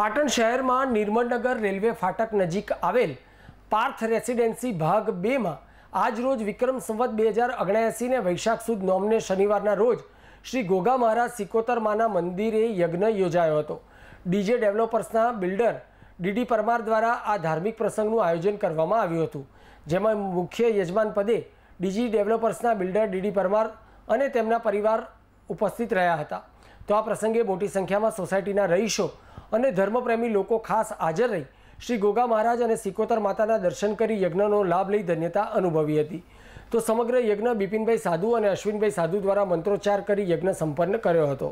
પાટણ શહેરમાં નિર્મળનગર રેલવે ફાટક નજીક આવેલ પાર્થ રેસિડેન્સી ભાગ બેમાં આજરોજ વિક્રમ સંવત બે હજાર ઓગણએંસીને વૈશાખ સુદ નોમને શનિવારના રોજ શ્રી ગોગા મહારાજ સિકોતરમાના મંદિરે યજ્ઞ યોજાયો હતો ડીજે ડેવલપર્સના બિલ્ડર ડીડી પરમાર દ્વારા આ ધાર્મિક પ્રસંગનું આયોજન કરવામાં આવ્યું હતું જેમાં મુખ્ય યજમાન પદે ડીજી ડેવલપર્સના બિલ્ડર ડીડી પરમાર અને તેમના પરિવાર ઉપસ્થિત રહ્યા હતા તો આ પ્રસંગે મોટી સંખ્યામાં સોસાયટીના રહીશો અને ધર્મપ્રેમી લોકો ખાસ હાજર રહી શ્રી ગોગા મહારાજ અને સિકોતર માતાના દર્શન કરી યજ્ઞનો લાભ લઈ ધન્યતા અનુભવી હતી તો સમગ્ર યજ્ઞ બિપિનભાઈ સાધુ અને અશ્વિનભાઈ સાધુ દ્વારા મંત્રોચ્ચાર કરી યજ્ઞ સંપન્ન કર્યો હતો